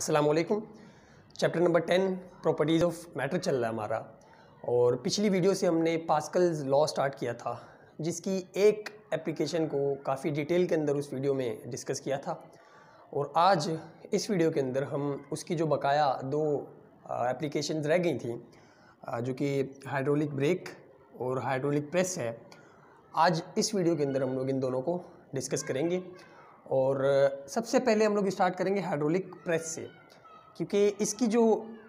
अस्सलाम वालेकुम chapter number ten properties of matter चल रहा है हमारा और पिछली वीडियो से हमने पास्कल्स लॉ स्टार्ट किया था जिसकी एक एप्लीकेशन को काफ़ी डिटेल के अंदर उस वीडियो में डिस्कस किया था और आज इस वीडियो के अंदर हम उसकी जो बकाया दो एप्लीकेशन रह गई थी जो कि हाइड्रोलिक ब्रेक और हाइड्रोलिक प्रेस है आज इस वीडियो के अंदर हम लोग इन दोनों को डिस्कस करेंगे और सबसे पहले हम लोग स्टार्ट करेंगे हाइड्रोलिक प्रेस से क्योंकि इसकी जो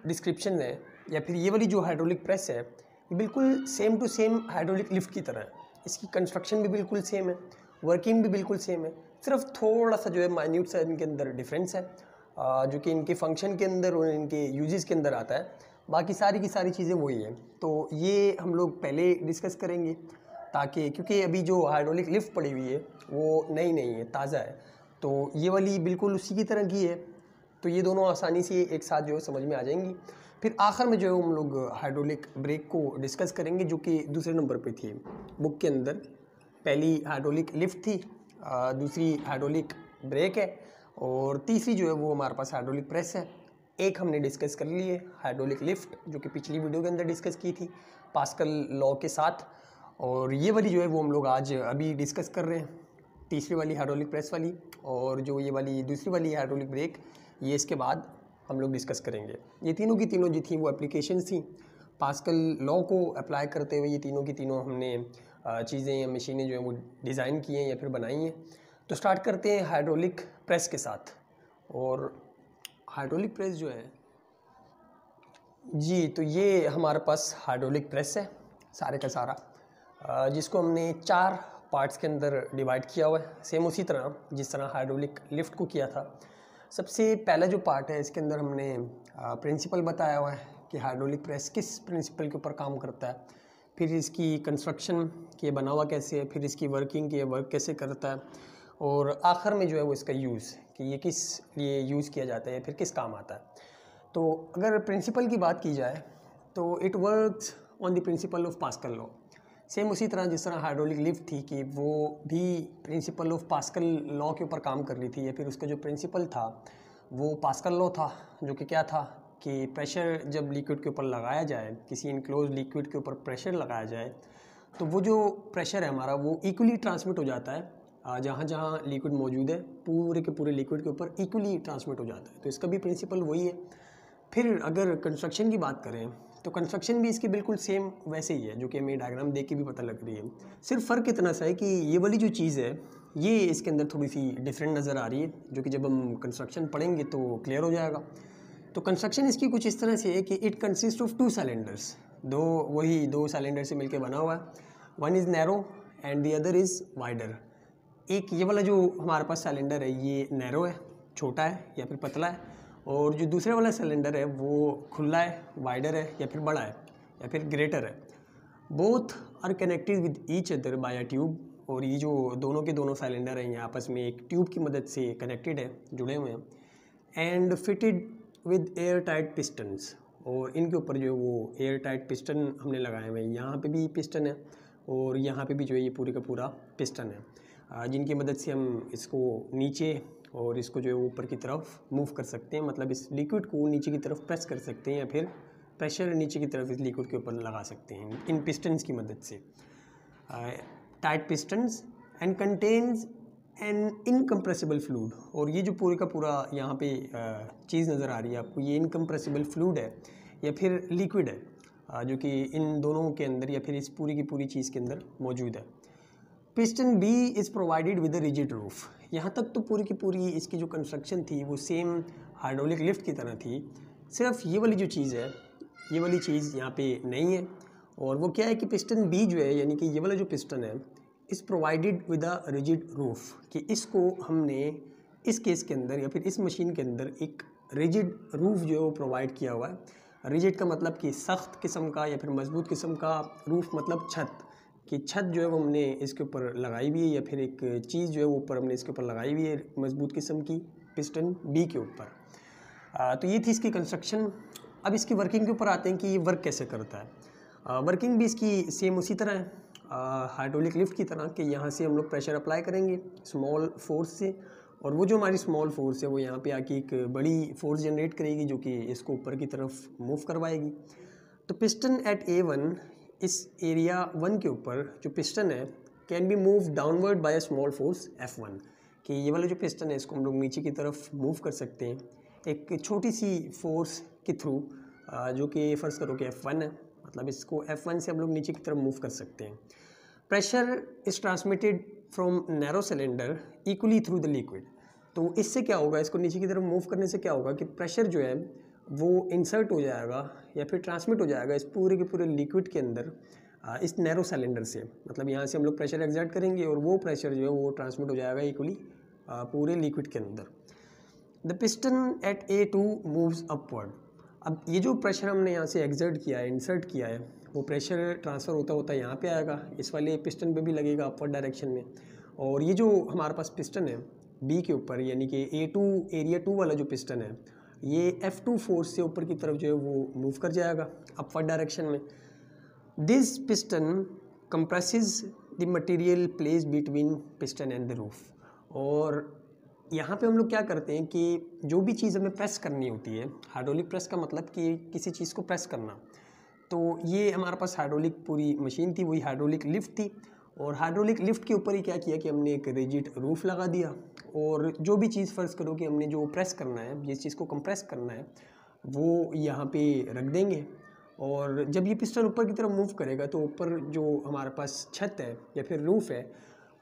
डिस्क्रिप्शन है या फिर ये वाली जो हाइड्रोलिक प्रेस है ये बिल्कुल same to same hydraulic lift की तरह है इसकी कंस्ट्रक्शन भी बिल्कुल सेम है वर्किंग भी बिल्कुल सेम है सिर्फ थोड़ा सा जो है माइन्यूट सा इनके अंदर डिफरेंस है जो कि इनके फंक्शन के अंदर और इनके यूजेस के अंदर आता है बाकी सारी की सारी चीज़ें वही हैं तो ये हम लोग पहले डिस्कस करेंगे ताकि क्योंकि अभी जो हाइड्रोलिक लिफ्ट पड़ी हुई है वो नई नहीं है ताज़ा है तो ये वाली बिल्कुल उसी की तरह की है तो ये दोनों आसानी से एक साथ जो है समझ में आ जाएंगी फिर आखिर में जो है हम लोग हाइड्रोलिक ब्रेक को डिस्कस करेंगे जो कि दूसरे नंबर पे थी बुक के अंदर पहली हाइड्रोलिक लिफ्ट थी दूसरी हाइड्रोलिक ब्रेक है और तीसरी जो है वो हमारे पास हाइड्रोलिक प्रेस है एक हमने डिस्कस कर ली है हाइड्रोलिक लिफ्ट जो कि पिछली वीडियो के अंदर डिस्कस की थी पास्कल लॉ के साथ और ये वाली जो है वो हम लोग आज अभी डिस्कस कर रहे हैं तीसरी वाली हाइड्रोलिक प्रेस वाली और जो ये वाली दूसरी वाली हाइड्रोलिक ब्रेक ये इसके बाद हम लोग डिस्कस करेंगे ये तीनों की तीनों जो थी वो एप्लीकेशन थी पास्कल लॉ को अप्लाई करते हुए ये तीनों की तीनों हमने चीज़ें या मशीनें जो हैं वो डिज़ाइन की हैं या फिर बनाई हैं तो स्टार्ट करते हैं हाइड्रोलिक प्रेस के साथ और हाइड्रोलिक प्रेस जो है जी तो ये हमारे पास हाइड्रोलिक प्रेस है सारे का सारा जिसको हमने चार पार्ट्स के अंदर डिवाइड किया हुआ है सेम उसी तरह जिस तरह हाइड्रोलिक लिफ्ट को किया था सबसे पहला जो पार्ट है इसके अंदर हमने प्रिंसिपल बताया हुआ है कि हाइड्रोलिक प्रेस किस प्रिंसिपल के ऊपर काम करता है फिर इसकी कंस्ट्रक्शन कि ये बना हुआ कैसे है फिर इसकी वर्किंग कि वर्क कैसे करता है और आखिर में जो है वो इसका यूज़ कि ये किस लिए यूज़ किया जाता है या फिर किस काम आता है तो अगर प्रिंसिपल की बात की जाए तो it work on the principle of Pascal law same उसी तरह जिस तरह हाइड्रोलिक लिफ्ट थी कि वो भी प्रिंसिपल ऑफ पास्कल लॉ के ऊपर काम कर रही थी या फिर उसका जो प्रिंसिपल था वो पास्कल लॉ था जो कि क्या था कि प्रेशर जब लिक्विड के ऊपर लगाया जाए किसी इनक्लोज लिक्विड के ऊपर प्रेशर लगाया जाए तो वो जो प्रेशर है हमारा वो इक्वली ट्रांसमिट हो जाता है जहाँ जहाँ लिक्विड मौजूद है पूरे के पूरे लिक्विड के ऊपर इक्वली ट्रांसमिट हो जाता है तो इसका भी प्रिंसिपल वही है फिर अगर कंस्ट्रक्शन की बात करें तो कंस्ट्रक्शन भी इसकी बिल्कुल सेम वैसे ही है जो कि हमें डायग्राम देख के भी पता लग रही है सिर्फ फ़र्क इतना सा है कि ये वाली जो चीज़ है ये इसके अंदर थोड़ी सी डिफरेंट नज़र आ रही है जो कि जब हम कंस्ट्रक्शन पढ़ेंगे तो क्लियर हो जाएगा तो कंस्ट्रक्शन इसकी कुछ इस तरह से है कि it consist of two cylinders दो वही दो सिलेंडर से मिलकर बना हुआ है one is narrow and the other is wider एक ये वाला जो हमारे पास सिलेंडर है ये नैरो है छोटा है या फिर पतला है और जो दूसरे वाला सिलेंडर है वो खुला है वाइडर है या फिर बड़ा है या फिर ग्रेटर है both are connected with each other by a tube और ये जो दोनों के दोनों सिलेंडर हैं ये आपस में एक ट्यूब की मदद से कनेक्टेड है जुड़े हुए हैं and fitted with air tight pistons और इनके ऊपर जो है वो एयर टाइट पिस्टन हमने लगाए हुए हैं यहाँ पे भी पिस्टन है और यहाँ पे भी जो है ये पूरे का पूरा पिस्टन है जिनकी मदद से हम इसको नीचे और इसको जो है ऊपर की तरफ मूव कर सकते हैं मतलब इस लिक्विड को नीचे की तरफ प्रेस कर सकते हैं या फिर प्रेशर नीचे की तरफ इस लिक्विड के ऊपर लगा सकते हैं इन पिस्टन्स की मदद से tight pistons and contains an incompressible fluid और ये जो पूरे का पूरा यहाँ पे चीज़ नज़र आ रही है आपको ये इनकम्प्रेसिबल फ्लूड है या फिर लिक्विड है जो कि इन दोनों के अंदर या फिर इस पूरी की पूरी चीज़ के अंदर मौजूद है piston B is provided with a rigid roof यहाँ तक तो पूरी की पूरी इसकी जो कंस्ट्रक्शन थी वो सेम हाइड्रोलिक लिफ्ट की तरह थी सिर्फ ये वाली जो चीज़ है ये वाली चीज़ यहाँ पे नहीं है और वो क्या है कि पिस्टन बी जो है यानी कि ये वाला जो पिस्टन है इस provided with a rigid roof कि इसको हमने इस केस के अंदर या फिर इस मशीन के अंदर एक रिजिड रूफ जो है वो प्रोवाइड किया हुआ है रिजिड का मतलब कि सख्त किस्म का या फिर मजबूत किस्म का रूफ मतलब छत कि छत जो है वो हमने इसके ऊपर लगाई हुई है या फिर एक चीज़ जो है वो ऊपर हमने इसके ऊपर लगाई हुई है मज़बूत किस्म की पिस्टन बी के ऊपर तो ये थी इसकी कंस्ट्रक्शन अब इसकी वर्किंग के ऊपर आते हैं कि ये वर्क कैसे करता है आ, वर्किंग भी इसकी सेम उसी तरह है हाइड्रोलिक लिफ्ट की तरह कि यहाँ से हम लोग प्रेशर अप्लाई करेंगे स्मॉल फोर्स से और वो जो हमारी स्मॉल फोर्स है वो यहाँ पे आके एक बड़ी फोर्स जनरेट करेगी जो कि इसको ऊपर की तरफ मूव करवाएगी तो पिस्टन एट ए वन इस एरिया वन के ऊपर जो पिस्टन है can be move downward by a small force F one कि ये वाला जो पिस्टन है इसको हम लोग नीचे की तरफ मूव कर सकते हैं एक छोटी सी फोर्स के थ्रू जो कि फ़र्ज़ करो कि एफ़ वन है मतलब इसको एफ़ वन से हम लोग नीचे की तरफ मूव कर सकते हैं pressure is transmitted from narrow cylinder equally through the liquid तो इससे क्या होगा इसको नीचे की तरफ मूव करने से क्या होगा कि प्रेशर जो है वो इंसर्ट हो जाएगा या फिर ट्रांसमिट हो जाएगा इस पूरे के पूरे लिक्विड के अंदर इस नैरो सिलेंडर से मतलब यहाँ से हम लोग प्रेशर एग्जर्ट करेंगे और वो प्रेशर जो है वो ट्रांसमिट हो जाएगा इक्वली पूरे लिक्विड के अंदर the piston at A two moves upward अब ये जो प्रेशर हमने यहाँ से एग्जर्ट किया है इंसर्ट किया है वो प्रेशर ट्रांसफ़र होता होता यहाँ पे आएगा इस वाले पिस्टन पे भी लगेगा अपवर्ड डायरेक्शन में और ये जो हमारे पास पिस्टन है बी के ऊपर यानी कि ए टू एरिया टू वाला जो पिस्टन है ये एफ़ टू फोर्स से ऊपर की तरफ जो है वो मूव कर जाएगा अपवर्ड डायरेक्शन में this piston compress the material place between piston and the roof और यहाँ पे हम लोग क्या करते हैं कि जो भी चीज़ हमें प्रेस करनी होती है हाइड्रोलिक प्रेस का मतलब कि किसी चीज़ को प्रेस करना तो ये हमारे पास हाइड्रोलिक पूरी मशीन थी वही हाइड्रोलिक लिफ्ट थी और हाइड्रोलिक लिफ्ट के ऊपर ही क्या किया कि हमने एक रेजिट रूफ लगा दिया और जो भी चीज़ फ़र्ज़ करो कि हमने जो प्रेस करना है जिस चीज़ को कंप्रेस करना है वो यहाँ पे रख देंगे और जब ये पिस्टन ऊपर की तरफ मूव करेगा तो ऊपर जो हमारे पास छत है या फिर रूफ है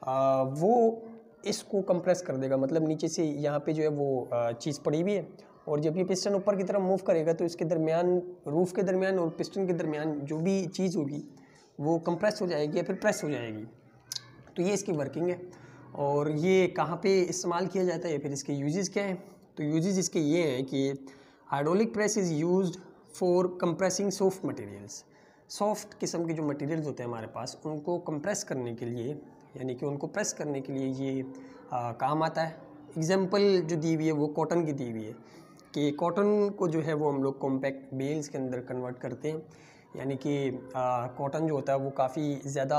आ, वो इसको कंप्रेस कर देगा मतलब नीचे से यहाँ पे जो है वो चीज़ पड़ी हुई है और जब ये पिस्टन ऊपर की तरफ मूव करेगा तो इसके दरमियान रूफ़ के दरमियान और पिस्टन के दरमियान जो भी चीज़ होगी वो कंप्रेस हो जाएगी या फिर प्रेस हो जाएगी तो ये इसकी वर्किंग है और ये कहाँ पे इस्तेमाल किया जाता है या फिर इसके यूजेस क्या हैं तो यूजेस इसके ये हैं कि hydraulic press is use for compressing soft materials soft किस्म के जो मटेरियल्स होते हैं हमारे पास उनको कंप्रेस करने के लिए यानी कि उनको प्रेस करने के लिए ये आ, काम आता है एग्ज़ाम्पल जो दी हुई है वो कॉटन की दी हुई है कि कॉटन को जो है वो हम लोग कॉम्पैक्ट बेल्स के अंदर कन्वर्ट करते हैं यानी कि कॉटन जो होता है वो काफ़ी ज़्यादा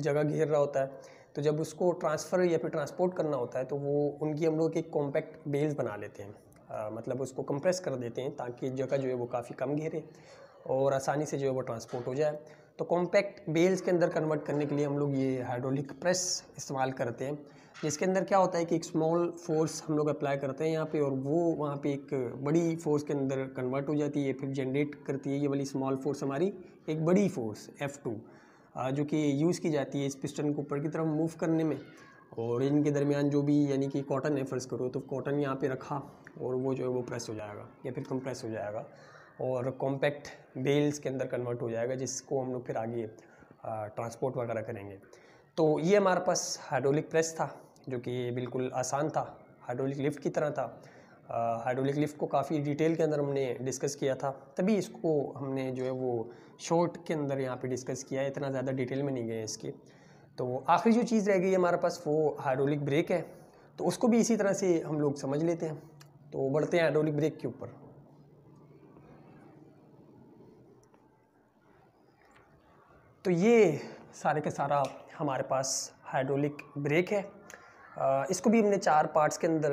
जगह घेर रहा होता है तो जब उसको ट्रांसफ़र या फिर ट्रांसपोर्ट करना होता है तो वो उनकी हम लोग एक कॉम्पैक्ट बेल्स बना लेते हैं आ, मतलब उसको कंप्रेस कर देते हैं ताकि जगह जो है वो काफ़ी कम घेरे और आसानी से जो है वो ट्रांसपोर्ट हो जाए तो कॉम्पैक्ट बेल्स के अंदर कन्वर्ट करने के लिए हम लोग ये हाइड्रोलिक प्रेस इस्तेमाल करते हैं जिसके अंदर क्या होता है कि एक स्मॉल फोर्स हम लोग अप्लाई करते हैं यहाँ पे और वो वहाँ पे एक बड़ी फोर्स के अंदर कन्वर्ट हो जाती है फिर जनरेट करती है ये वाली स्मॉल फोर्स हमारी एक बड़ी फोर्स एफ़ टू जो कि यूज़ की जाती है इस पिस्टन को ऊपर की तरफ मूव करने में और इनके दरमियान जो भी यानी कि कॉटन है फर्ज करो तो कॉटन यहाँ पर रखा और वो जो है वो प्रेस हो जाएगा या फिर कंप्रेस हो जाएगा और कॉम्पैक्ट बेल्स के अंदर कन्वर्ट हो जाएगा जिसको हम लोग फिर आगे ट्रांसपोर्ट वगैरह करेंगे तो ये हमारे पास हाइड्रोलिक प्रेस था जो कि बिल्कुल आसान था हाइड्रोलिक लिफ्ट की तरह था हाइड्रोलिक लिफ्ट को काफ़ी डिटेल के अंदर हमने डिस्कस किया था तभी इसको हमने जो है वो शॉर्ट के अंदर यहाँ पे डिस्कस किया है इतना ज़्यादा डिटेल में नहीं गए इसके तो आखिरी जो चीज़ रह गई है हमारे पास वो हाइड्रोलिक ब्रेक है तो उसको भी इसी तरह से हम लोग समझ लेते हैं तो बढ़ते हैं हाइड्रोलिक ब्रेक के ऊपर तो ये सारे का सारा हमारे पास हाइड्रोलिक ब्रेक है इसको भी हमने चार पार्ट्स के अंदर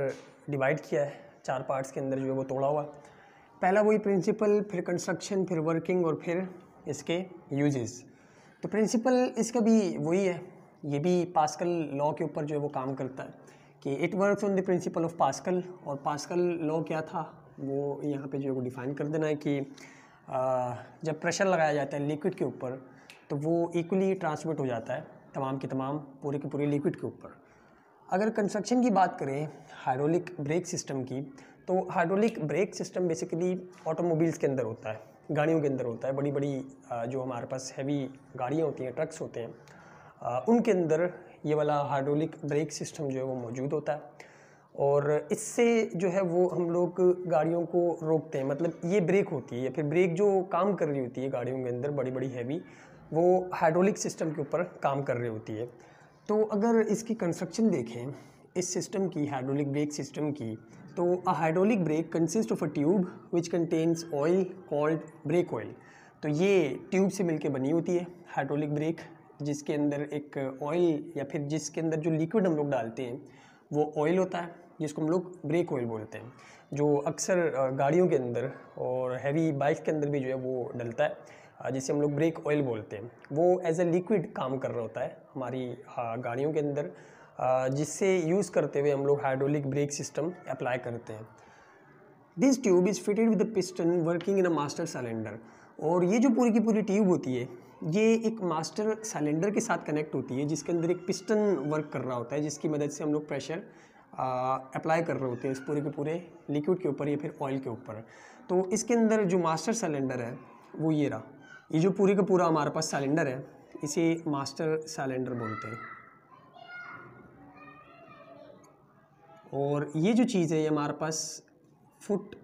डिवाइड किया है चार पार्ट्स के अंदर जो है वो तोड़ा हुआ पहला वही प्रिंसिपल फिर कंस्ट्रक्शन फिर वर्किंग और फिर इसके यूजेस तो प्रिंसिपल इसका भी वही है ये भी पास्कल लॉ के ऊपर जो है वो काम करता है कि it works on the principle of Pascal और पास्कल लॉ क्या था वो यहाँ पे जो है वो डिफ़ाइन कर देना है कि आ, जब प्रेशर लगाया जाता है लिक्विड के ऊपर तो वो इक्वली ट्रांसमिट हो जाता है तमाम के तमाम पूरे के पूरे लिक्विड के ऊपर अगर कंस्ट्रक्शन की बात करें हाइड्रोलिक ब्रेक सिस्टम की तो hydraulic brake system basically automobiles के अंदर होता है गाड़ियों के अंदर होता है बड़ी बड़ी जो हमारे पास हैवी गाड़ियाँ होती हैं ट्रक्स होते हैं उनके अंदर ये वाला हाइड्रोलिक ब्रेक सिस्टम जो है वो मौजूद होता है और इससे जो है वो हम लोग गाड़ियों को रोकते हैं मतलब ये ब्रेक होती है या फिर ब्रेक जो काम कर रही होती है गाड़ियों के अंदर बड़ी बड़ी हैवी वो हाइड्रोलिक सिस्टम के ऊपर काम कर रही होती है तो अगर इसकी कंस्ट्रक्शन देखें इस सिस्टम की हाइड्रोलिक ब्रेक सिस्टम की तो a hydraulic brake consist of a tube which contains oil called brake oil तो ये ट्यूब से मिलके बनी होती है हाइड्रोलिक ब्रेक जिसके अंदर एक ऑयल या फिर जिसके अंदर जो लिक्विड हम लोग डालते हैं वो ऑयल होता है जिसको हम लोग ब्रेक ऑयल बोलते हैं जो अक्सर गाड़ियों के अंदर और हैवी बाइक के अंदर भी जो है वो डलता है जिसे हम लोग ब्रेक ऑयल बोलते हैं वो एज ए लिक्विड काम कर रहा होता है हमारी गाड़ियों के अंदर जिससे यूज़ करते हुए हम लोग हाइड्रोलिक ब्रेक सिस्टम अप्लाई करते हैं this tube is fitted with piston working in a master cylinder और ये जो पूरी की पूरी ट्यूब होती है ये एक मास्टर सिलेंडर के साथ कनेक्ट होती है जिसके अंदर एक पिस्टन वर्क कर रहा होता है जिसकी मदद से हम लोग प्रेशर अप्लाई कर रहे होते हैं इस पूरे के पूरे लिक्विड के ऊपर या फिर ऑयल के ऊपर तो इसके अंदर जो मास्टर सिलेंडर है वो ये रहा ये जो पूरी का पूरा हमारे पास सिलेंडर है इसे मास्टर सिलेंडर बोलते हैं और ये जो चीज़ है ये हमारे पास फुट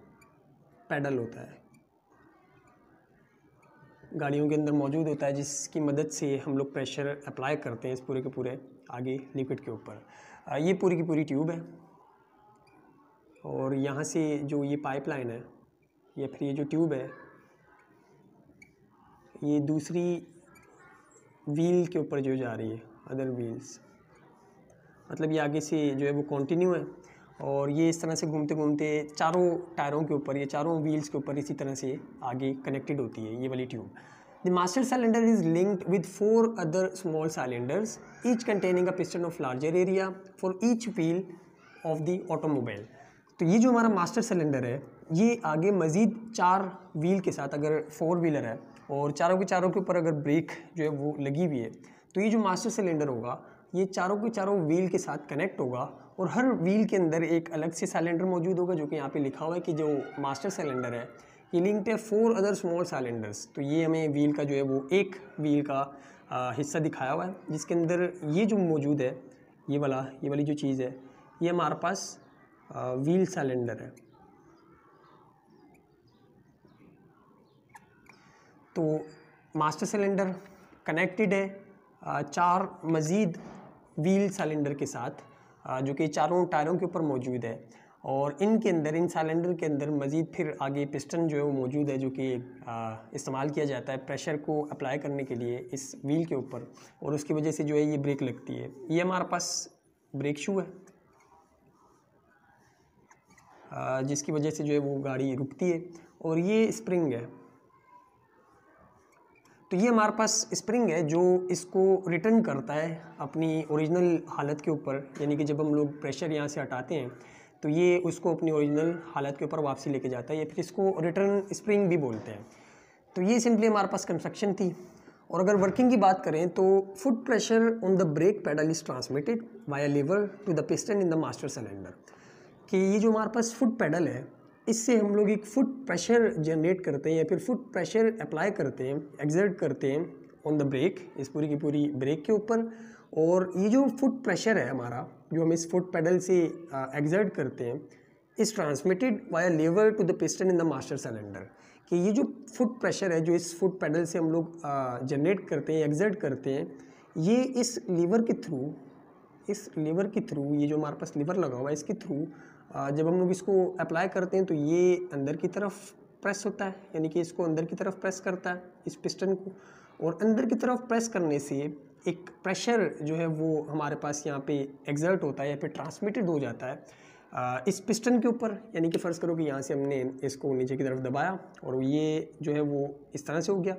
पैडल होता है गाड़ियों के अंदर मौजूद होता है जिसकी मदद से हम लोग प्रेशर अप्लाई करते हैं इस पूरे के पूरे आगे लिक्विड के ऊपर ये पूरी की पूरी ट्यूब है और यहाँ से जो ये पाइपलाइन है या फिर ये जो ट्यूब है ये दूसरी व्हील के ऊपर जो जा रही है अदर व्हील्स मतलब ये आगे से जो है वो कंटिन्यू है और ये इस तरह से घूमते घूमते चारों टायरों के ऊपर ये चारों व्हील्स के ऊपर इसी तरह से आगे कनेक्टेड होती है ये वाली tube the master cylinder is linked with four other small cylinders each containing a piston of larger area for each wheel of the automobile तो ये जो हमारा मास्टर सिलेंडर है ये आगे मज़ीद चार व्हील के साथ अगर फोर व्हीलर है और चारों के चारों के ऊपर अगर ब्रेक जो है वो लगी हुई है तो ये जो मास्टर सिलेंडर होगा ये चारों के चारों व्हील के साथ कनेक्ट होगा और हर व्हील के अंदर एक अलग से सिलेंडर मौजूद होगा जो कि यहाँ पे लिखा हुआ है कि जो मास्टर सिलेंडर है ये लिंक्ड है फोर अदर स्मॉल सिलेंडर्स तो ये हमें व्हील का जो है वो एक व्हील का आ, हिस्सा दिखाया हुआ है जिसके अंदर ये जो मौजूद है ये वाला ये वाली जो चीज़ है ये हमारे पास व्हील सिलेंडर है तो मास्टर सिलेंडर कनेक्टेड है चार मज़ीद व्हील सिलेंडर के साथ जो कि चारों टायरों के ऊपर मौजूद है और इनके अंदर इन सिलेंडर के अंदर मज़ीद फिर आगे पिस्टन जो है वो मौजूद है जो कि इस्तेमाल किया जाता है प्रेशर को अप्लाई करने के लिए इस व्हील के ऊपर और उसकी वजह से जो है ये ब्रेक लगती है ये हमारे पास ब्रेक शू है जिसकी वजह से जो है वो गाड़ी रुकती है और ये स्प्रिंग है तो ये हमारे पास स्प्रिंग है जो इसको रिटर्न करता है अपनी ओरिजिनल हालत के ऊपर यानी कि जब हम लोग प्रेशर यहाँ से हटाते हैं तो ये उसको अपनी ओरिजिनल हालत के ऊपर वापसी लेके जाता है या फिर इसको रिटर्न स्प्रिंग भी बोलते हैं तो ये सिंपली हमारे पास कंस्ट्रक्शन थी और अगर वर्किंग की बात करें तो foot pressure on the brake pedal is transmitted a lever to the piston in the master cylinder कि ये जो हमारे पास फुट पैडल है इससे हम लोग एक फुट प्रेशर जनरेट करते हैं या फिर फुट प्रेशर अप्लाई करते हैं एग्जर्ट करते हैं ऑन द ब्रेक इस पूरी की पूरी ब्रेक के ऊपर और ये जो फुट प्रेशर है हमारा जो हम इस फुट पैडल से एग्जर्ट करते हैं is transmitted by lever to the piston in the master cylinder कि ये जो फुट प्रेशर है जो इस फुट पैडल से हम लोग जनरेट करते हैं एग्जर्ट करते हैं ये इस लीवर के थ्रू इस लीवर के थ्रू ये जो हमारे पास लीवर लगा हुआ है इसके थ्रू जब हम लोग इसको अप्लाई करते हैं तो ये अंदर की तरफ प्रेस होता है यानी कि इसको अंदर की तरफ प्रेस करता है इस पिस्टन को और अंदर की तरफ प्रेस करने से एक प्रेशर जो है वो हमारे पास यहाँ पे एग्जर्ट होता है या फिर ट्रांसमिटेड हो जाता है इस पिस्टन के ऊपर यानी कि फ़र्ज़ करो कि यहाँ से हमने इसको नीचे की तरफ दबाया और ये जो है वो इस तरह से हो गया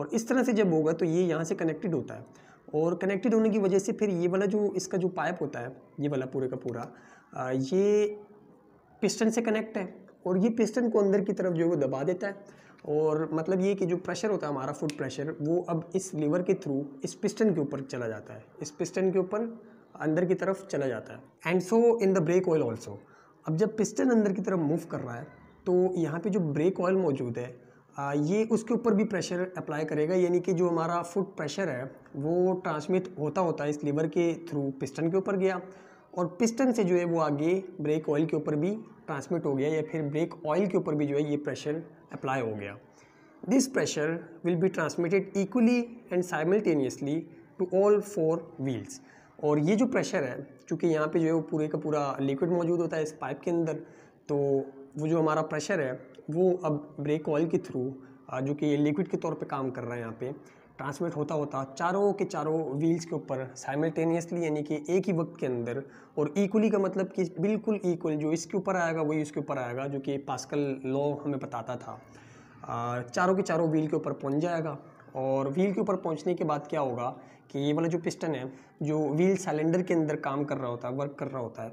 और इस तरह से जब होगा तो ये यहाँ से कनेक्टेड होता है और कनेक्टेड होने की वजह से फिर ये वाला जो इसका जो पाइप होता है ये वाला पूरे का पूरा आ, ये पिस्टन से कनेक्ट है और ये पिस्टन को अंदर की तरफ जो है वो दबा देता है और मतलब ये कि जो प्रेशर होता है हमारा फुट प्रेशर वो अब इस लीवर के थ्रू इस पिस्टन के ऊपर चला जाता है इस पिस्टन के ऊपर अंदर की तरफ चला जाता है and so in the brake oil also अब जब पिस्टन अंदर की तरफ मूव कर रहा है तो यहाँ पे जो ब्रेक ऑयल मौजूद है ये उसके ऊपर भी प्रेशर अप्लाई करेगा यानी कि जो हमारा फुट प्रेशर है वो ट्रांसमिट होता होता है इस लीवर के थ्रू पिस्टन के ऊपर गया और पिस्टन से जो है वो आगे ब्रेक ऑयल के ऊपर भी ट्रांसमिट हो गया या फिर ब्रेक ऑयल के ऊपर भी जो है ये प्रेशर अप्लाई हो गया this pressure will be transmitted equally and simultaneously to all four wheels और ये जो प्रेशर है चूँकि यहाँ पर जो है वो पूरे का पूरा लिक्विड मौजूद होता है इस पाइप के अंदर तो वो जो हमारा प्रेशर है वो अब ब्रेक ऑयल के थ्रू जो कि लिक्विड के तौर पे काम कर रहा है यहाँ पे ट्रांसमिट होता होता चारों के चारों व्हील्स के ऊपर साइमल्टेनियसली यानी कि एक ही वक्त के अंदर और इक्वली का मतलब कि बिल्कुल इक्वल जो इसके ऊपर आएगा वही उसके ऊपर आएगा जो कि पास्कल लॉ हमें बताता था चारों के चारों व्हील के ऊपर पहुँच जाएगा और व्हील के ऊपर पहुंचने के बाद क्या होगा कि ये वाला जो पिस्टन है जो व्हील सिलेंडर के अंदर काम कर रहा होता है वर्क कर रहा होता है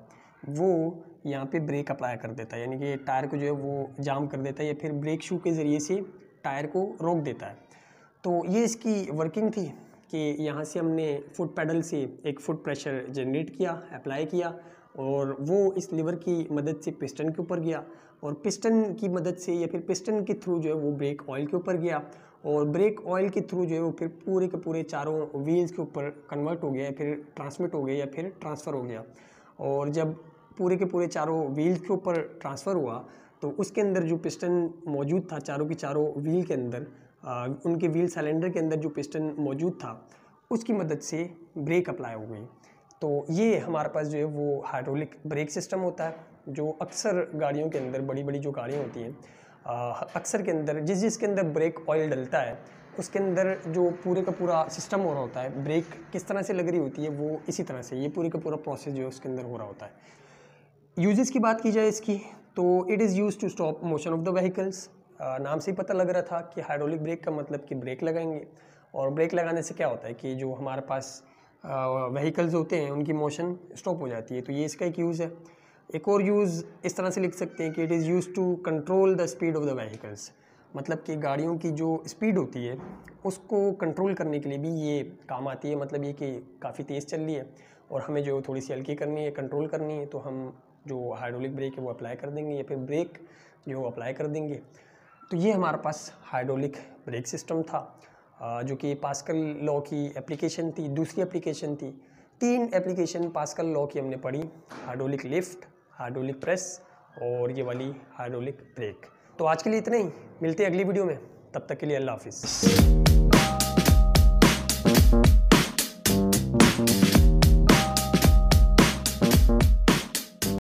वो यहाँ पे ब्रेक अप्लाई कर देता है यानी कि टायर को जो है वो जाम कर देता है या फिर ब्रेक शू के ज़रिए से टायर को रोक देता है तो ये इसकी वर्किंग थी कि यहाँ से हमने फुट पैडल से एक फुट प्रेशर जनरेट किया अप्लाई किया और वो इस लीवर की मदद से पिस्टन के ऊपर गया और पिस्टन की मदद से या फिर पिस्टन के थ्रू जो है वो ब्रेक ऑयल के ऊपर गया और ब्रेक ऑयल के थ्रू जो है वो फिर पूरे के पूरे चारों व्हील्स के ऊपर कन्वर्ट हो गया या फिर ट्रांसमिट हो गया या फिर ट्रांसफ़र हो गया और जब पूरे के पूरे चारों व्हील के ऊपर ट्रांसफ़र हुआ तो उसके अंदर जो पिस्टन मौजूद था चारों के चारों व्हील के अंदर उनके व्हील सिलेंडर के अंदर जो पिस्टन मौजूद था उसकी मदद से ब्रेक अप्लाई हो गई तो ये हमारे पास जो है वो हाइड्रोलिक ब्रेक सिस्टम होता है जो अक्सर गाड़ियों के अंदर बड़ी बड़ी जो गाड़ियाँ होती हैं अक्सर के अंदर जिस जिसके अंदर ब्रेक ऑयल डलता है उसके अंदर जो पूरे का पूरा सिस्टम हो रहा होता है ब्रेक किस तरह से लग रही होती है वो इसी तरह से ये पूरे का पूरा प्रोसेस जो है उसके अंदर हो रहा होता है यूजेस की बात की जाए इसकी तो it is use to stop motion of the vehicles नाम से ही पता लग रहा था कि हाइड्रोलिक ब्रेक का मतलब कि ब्रेक लगाएंगे और ब्रेक लगाने से क्या होता है कि जो हमारे पास व्हीकल्स होते हैं उनकी मोशन स्टॉप हो जाती है तो ये इसका एक यूज़ है एक और यूज़ इस तरह से लिख सकते हैं कि it is use to control the speed of the vehicles मतलब कि गाड़ियों की जो स्पीड होती है उसको कंट्रोल करने के लिए भी ये काम आती है मतलब ये कि काफ़ी तेज़ चल रही है और हमें जो थोड़ी सी हल्की करनी है कंट्रोल करनी है तो हम जो हाइड्रोलिक ब्रेक है वो अप्लाई कर देंगे या फिर ब्रेक जो अप्लाई कर देंगे तो ये हमारे पास हाइड्रोलिक ब्रेक सिस्टम था जो कि पास्कल लॉ की एप्लीकेशन थी दूसरी एप्लीकेशन थी तीन एप्लीकेशन पास्कल लॉ की हमने पढ़ी हाइड्रोलिक लिफ्ट हाइड्रोलिक प्रेस और ये वाली हाइड्रोलिक ब्रेक तो आज के लिए इतना ही मिलते हैं अगली वीडियो में तब तक के लिए अल्लाह हाफिज़